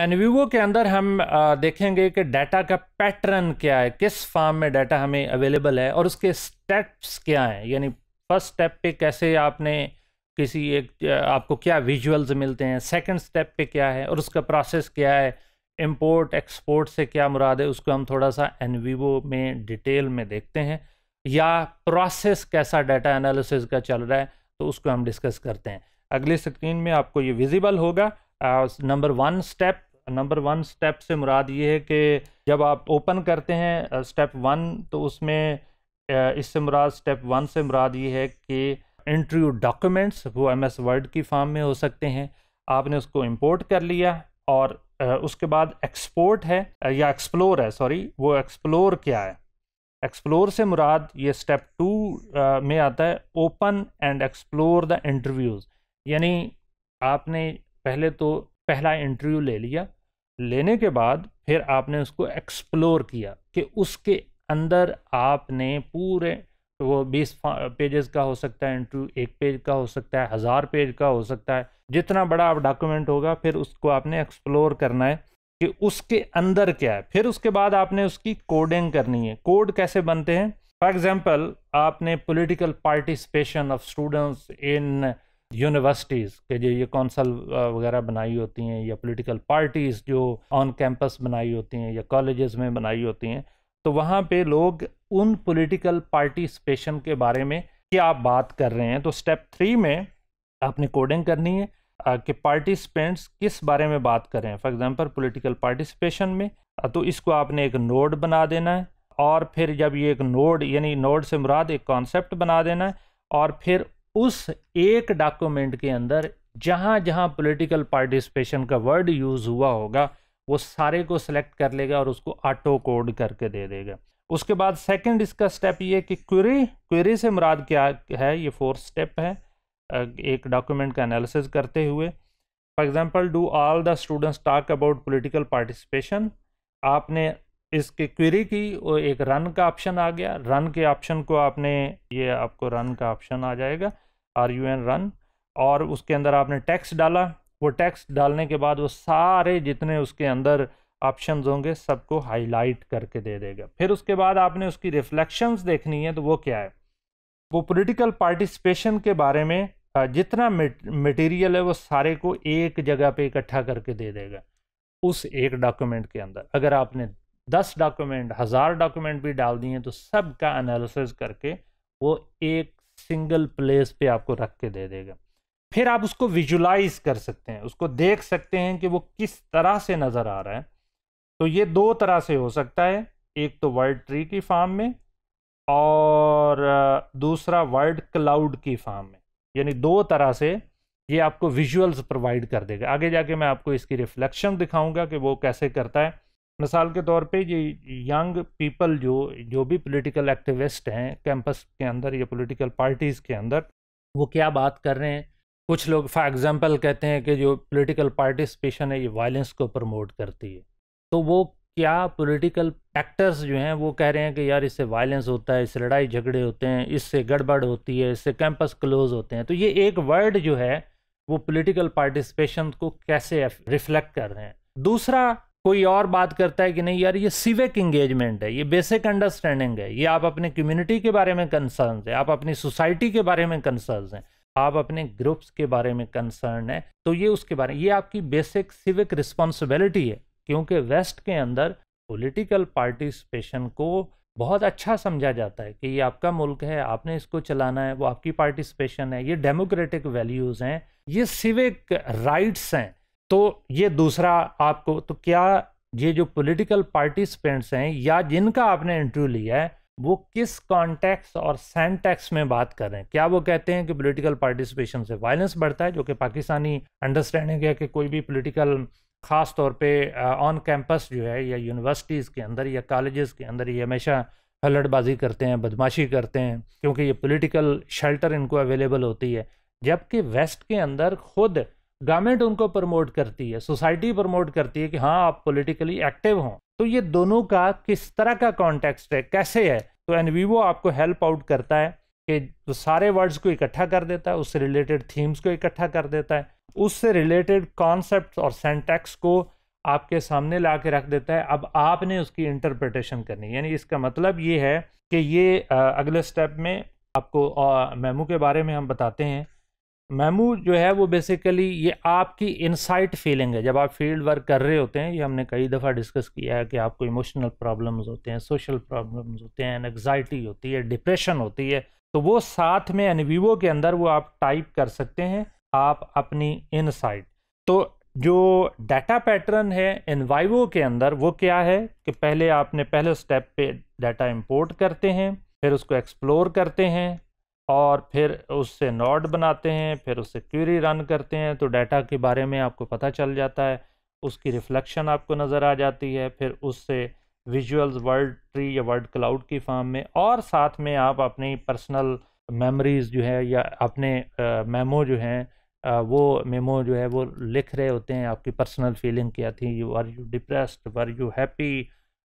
एनवीवो के अंदर हम देखेंगे कि डाटा का पैटर्न क्या है किस फार्म में डाटा हमें अवेलेबल है और उसके स्टेप्स क्या हैं यानी फर्स्ट स्टेप पे कैसे आपने किसी एक आपको क्या विजुअल्स मिलते हैं सेकंड स्टेप पे क्या है और उसका प्रोसेस क्या है इंपोर्ट एक्सपोर्ट से क्या मुराद है उसको हम थोड़ा सा एनवीवो में डिटेल में देखते हैं या प्रोसेस कैसा डाटा एनालिसिस का चल रहा है तो उसको हम डिस्कस करते हैं अगली स्क्रीन में आपको ये विजिबल होगा number one step number one step से मुराद ये है कि जब आप ओपन करते हैं स्टेप वन तो उसमें इससे मुराद स्टेप वन से मुराद ये है कि इंटरव्यू डॉक्यूमेंट्स वो एम एस वर्ड की फॉर्म में हो सकते हैं आपने उसको इम्पोर्ट कर लिया और उसके बाद एक्सपोर्ट है या एक्सप्लोर है सॉरी वो एक्सप्लोर क्या है एक्सप्लोर से मुराद ये स्टेप टू में आता है open and explore the interviews यानी आपने पहले तो पहला इंटरव्यू ले लिया लेने के बाद फिर आपने उसको एक्सप्लोर किया कि उसके अंदर आपने पूरे वो बीस पेजेस का हो सकता है इंटू एक पेज का हो सकता है हज़ार पेज का हो सकता है जितना बड़ा आप डॉक्यूमेंट होगा फिर उसको आपने एक्सप्लोर करना है कि उसके अंदर क्या है फिर उसके बाद आपने उसकी कोडिंग करनी है कोड कैसे बनते हैं फॉर एग्जाम्पल आपने political participation of students in universities के जो ये कौंसल वगैरह बनाई होती हैं या पॉलिटिकल पार्टीज़ जो ऑन कैंपस बनाई होती हैं या कॉलेजेस में बनाई होती हैं तो वहाँ पे लोग उन पॉलिटिकल पार्टिसिपेशन के बारे में क्या बात कर रहे हैं तो स्टेप थ्री में आपने कोडिंग करनी है कि पार्टिसिपेंट्स किस बारे में बात कर रहे हैं फॉर एग्ज़ाम्पल पॉलिटिकल पार्टिसिपेशन में तो इसको आपने एक नोड बना देना है और फिर जब ये एक नोड यानी नोड से मुराद एक कॉन्सेप्ट बना देना है और फिर उस एक डॉक्यूमेंट के अंदर जहाँ जहाँ पॉलिटिकल पार्टिसिपेशन का वर्ड यूज़ हुआ होगा वो सारे को सिलेक्ट कर लेगा और उसको ऑटो कोड करके दे देगा उसके बाद सेकंड इसका स्टेप ये कि क्वेरी क्वेरी से मुराद क्या है ये फोर्थ स्टेप है एक डॉक्यूमेंट का एनालिसिस करते हुए for example do all the students talk about political participation आपने इसके क्वेरी की वो एक रन का ऑप्शन आ गया रन के ऑप्शन को आपने ये आपको रन का ऑप्शन आ जाएगा आर यू एन रन और उसके अंदर आपने टैक्स डाला वो टैक्स डालने के बाद वो सारे जितने उसके अंदर ऑप्शंस होंगे सबको हाईलाइट करके दे देगा फिर उसके बाद आपने उसकी रिफ्लेक्शंस देखनी है तो वो क्या है वो पॉलिटिकल पार्टिसिपेशन के बारे में जितना मटेरियल है वो सारे को एक जगह पे इकट्ठा करके दे देगा उस एक डॉक्यूमेंट के अंदर अगर आपने दस डॉक्यूमेंट हज़ार डॉक्यूमेंट भी डाल दिए तो सब का एनालिसिस करके वो एक सिंगल प्लेस पे आपको रख के दे देगा फिर आप उसको विजुलाइज कर सकते हैं उसको देख सकते हैं कि वो किस तरह से नज़र आ रहा है तो ये दो तरह से हो सकता है एक तो वर्ड ट्री की फार्म में और दूसरा वर्ड क्लाउड की फार्म में यानी दो तरह से ये आपको विजुअल्स प्रोवाइड कर देगा आगे जाके मैं आपको इसकी रिफ्लेक्शन दिखाऊंगा कि वो कैसे करता है मिसाल के तौर पे ये यंग पीपल जो जो भी पॉलिटिकल एक्टिविस्ट हैं कैंपस के अंदर या पॉलिटिकल पार्टीज़ के अंदर वो क्या बात कर रहे हैं कुछ लोग फॉर एग्ज़ाम्पल कहते हैं कि जो पॉलिटिकल पार्टिसिपेशन है ये वायलेंस को प्रमोट करती है तो वो क्या पॉलिटिकल एक्टर्स जो हैं वो कह रहे हैं कि यार इससे वायलेंस होता है इससे लड़ाई झगड़े होते हैं इससे गड़बड़ होती है इससे कैंपस क्लोज होते हैं तो ये एक वर्ड जो है वो पॉलिटिकल पार्टिसिपेशन को कैसे रिफ्लेक्ट कर रहे हैं दूसरा कोई और बात करता है कि नहीं यार ये सिविक इंगेजमेंट है ये बेसिक अंडरस्टैंडिंग है ये आप अपने कम्युनिटी के बारे में कंसर्न है आप अपनी सोसाइटी के बारे में कंसर्न हैं आप अपने ग्रुप्स के बारे में कंसर्न है तो ये उसके बारे में ये आपकी बेसिक सिविक रिस्पॉन्सिबिलिटी है क्योंकि वेस्ट के अंदर पॉलिटिकल पार्टिसिपेशन को बहुत अच्छा समझा जाता है कि ये आपका मुल्क है आपने इसको चलाना है वो आपकी पार्टिसिपेशन है ये डेमोक्रेटिक वैल्यूज़ हैं ये सिविक राइट्स हैं तो ये दूसरा आपको तो क्या ये जो पॉलिटिकल पार्टिसिपेंट्स हैं या जिनका आपने इंटरव्यू लिया है वो किस कॉन्टेक्स और सेंटेक्स में बात कर रहे हैं क्या वो कहते हैं कि पॉलिटिकल पार्टिसिपेशन से वायलेंस बढ़ता है जो कि पाकिस्तानी अंडरस्टैंडिंग है कि कोई भी पॉलिटिकल ख़ास तौर पे ऑन कैंपस जो है या यूनिवर्सिटीज़ के अंदर या कॉलेजेस के अंदर ये हमेशा हलड़बाजी करते हैं बदमाशी करते हैं क्योंकि ये पॉलिटिकल शेल्टर इनको अवेलेबल होती है जबकि वेस्ट के अंदर खुद गवर्नमेंट उनको प्रमोट करती है सोसाइटी प्रमोट करती है कि हाँ आप पॉलिटिकली एक्टिव हों तो ये दोनों का किस तरह का कॉन्टेक्स्ट है कैसे है तो एनवीवो आपको हेल्प आउट करता है कि तो सारे वर्ड्स को इकट्ठा कर देता है उससे रिलेटेड थीम्स को इकट्ठा कर देता है उससे रिलेटेड कॉन्सेप्ट और सेंटेक्स को आपके सामने ला के रख देता है अब आपने उसकी इंटरप्रिटेशन करनी यानी इसका मतलब ये है कि ये अगले स्टेप में आपको मेमो के बारे में हम बताते हैं मैमू जो है वो बेसिकली ये आपकी इनसाइट फीलिंग है जब आप फील्ड वर्क कर रहे होते हैं ये हमने कई दफ़ा डिस्कस किया है कि आपको इमोशनल प्रॉब्लम्स होते हैं सोशल प्रॉब्लम्स होते हैं एनग्जाइटी होती है डिप्रेशन होती है तो वो साथ में एनवीवो के अंदर वो आप टाइप कर सकते हैं आप अपनी इनसाइट तो जो डाटा पैटर्न है इनवाइवो के अंदर वो क्या है कि पहले आपने पहले स्टेप पे डाटा इंपोर्ट करते हैं फिर उसको एक्सप्लोर करते हैं और फिर उससे नोड बनाते हैं फिर उससे क्यूरी रन करते हैं तो डाटा के बारे में आपको पता चल जाता है उसकी रिफ्लेक्शन आपको नज़र आ जाती है फिर उससे विजुअल्स वर्ल्ड ट्री या वर्ल्ड क्लाउड की फॉर्म में और साथ में आप अपनी पर्सनल मेमोरीज़ जो है या अपने मेमो जो हैं वो मेमो जो है वो लिख रहे होते हैं आपकी पर्सनल फीलिंग क्या थी you are you depressed were you happy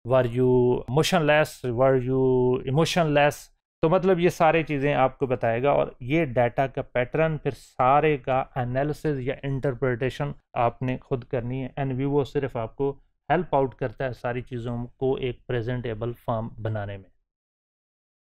were you motionless were you emotionless तो मतलब ये सारी चीज़ें आपको बताएगा और ये डाटा का पैटर्न फिर सारे का एनालिसिस या इंटरप्रटेशन आपने खुद करनी है एंड वीवो सिर्फ आपको हेल्प आउट करता है सारी चीज़ों को एक प्रेजेंटेबल फॉर्म बनाने में